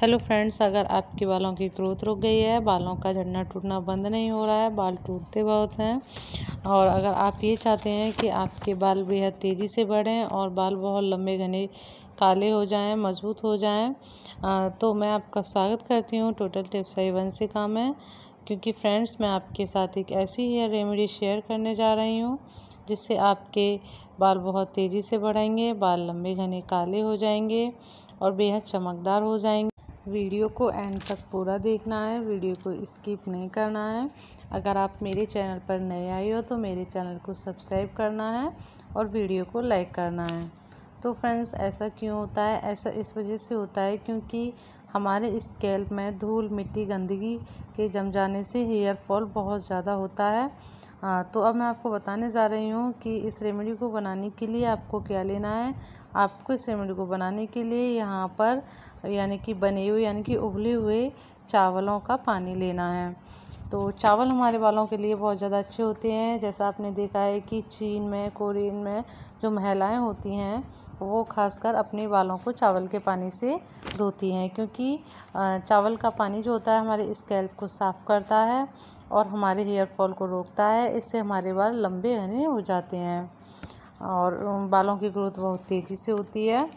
hello friends अगर आपके बालों की ग्रोथ रुक गई है बालों का झड़ना टूटना बंद नहीं हो रहा है बाल टूटते बहुत हैं और अगर आप ये चाहते हैं कि आपके बाल बेहद तेज़ी से बढ़ें और बाल बहुत लंबे घने काले हो जाएं मजबूत हो जाएं तो मैं आपका स्वागत करती हूँ टोटल टिप्स वन से काम है क्योंकि फ्रेंड्स मैं आपके साथ एक ऐसी हेयर रेमेडी शेयर करने जा रही हूँ जिससे आपके बाल बहुत तेज़ी से बढ़ेंगे बाल लंबे घने काले हो जाएंगे और बेहद चमकदार हो जाएंगे वीडियो को एंड तक पूरा देखना है वीडियो को स्किप नहीं करना है अगर आप मेरे चैनल पर नए आए हो तो मेरे चैनल को सब्सक्राइब करना है और वीडियो को लाइक करना है तो फ्रेंड्स ऐसा क्यों होता है ऐसा इस वजह से होता है क्योंकि हमारे स्केल्प में धूल मिट्टी गंदगी के जम जाने से हेयर फॉल बहुत ज़्यादा होता है हाँ तो अब मैं आपको बताने जा रही हूँ कि इस रेमेडी को बनाने के लिए आपको क्या लेना है आपको इस रेमेडी को बनाने के लिए यहाँ पर यानी कि बने हुए यानी कि उबले हुए चावलों का पानी लेना है तो चावल हमारे बालों के लिए बहुत ज़्यादा अच्छे होते हैं जैसा आपने देखा है कि चीन में कोरियन में जो महिलाएं होती हैं वो खासकर अपने बालों को चावल के पानी से धोती हैं क्योंकि चावल का पानी जो होता है हमारे स्कैल्प को साफ़ करता है और हमारे हेयर फॉल को रोकता है इससे हमारे बाल लंबे घने हो जाते हैं और बालों की ग्रोथ बहुत तेज़ी से होती है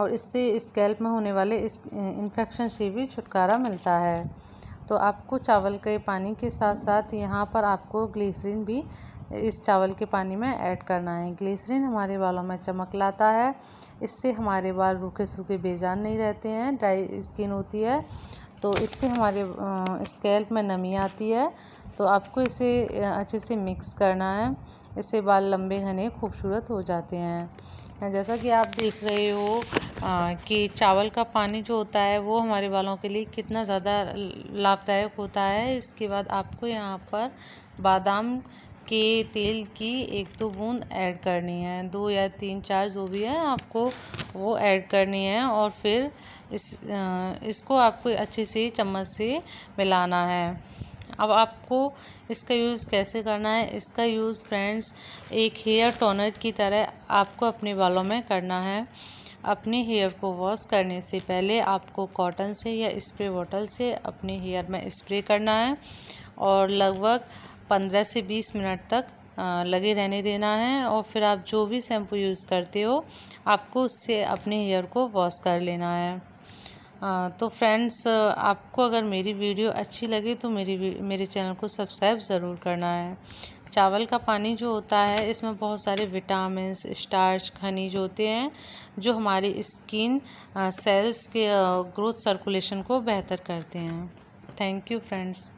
और इससे स्कैल्प में होने वाले इस इन्फेक्शन से भी छुटकारा मिलता है तो आपको चावल के पानी के साथ साथ यहाँ पर आपको ग्लीसरीन भी इस चावल के पानी में ऐड करना है ग्लिसरीन हमारे बालों में चमक लाता है इससे हमारे बाल रूखे सूखे बेजान नहीं रहते हैं ड्राई स्किन होती है तो इससे हमारे स्कैल्प में नमी आती है तो आपको इसे अच्छे से मिक्स करना है इससे बाल लंबे घने खूबसूरत हो जाते हैं जैसा कि आप देख रहे हो आ, कि चावल का पानी जो होता है वो हमारे बालों के लिए कितना ज़्यादा लाभदायक होता है इसके बाद आपको यहाँ पर बादाम के तेल की एक दो बूंद ऐड करनी है दो या तीन चार जो भी है आपको वो ऐड करनी है और फिर इस इसको आपको अच्छे से चम्मच से मिलाना है अब आपको इसका यूज़ कैसे करना है इसका यूज़ फ्रेंड्स एक हेयर टोनर की तरह आपको अपने बालों में करना है अपने हेयर को वॉश करने से पहले आपको कॉटन से या स्प्रे बॉटल से अपने हेयर में स्प्रे करना है और लगभग पंद्रह से बीस मिनट तक लगे रहने देना है और फिर आप जो भी शैम्पू यूज़ करते हो आपको उससे अपने हेयर को वॉश कर लेना है तो फ्रेंड्स आपको अगर मेरी वीडियो अच्छी लगे तो मेरी मेरे चैनल को सब्सक्राइब ज़रूर करना है चावल का पानी जो होता है इसमें बहुत सारे विटामिन स्टार्च खनिज होते हैं जो हमारी स्किन सेल्स के ग्रोथ सर्कुलेशन को बेहतर करते हैं थैंक यू फ्रेंड्स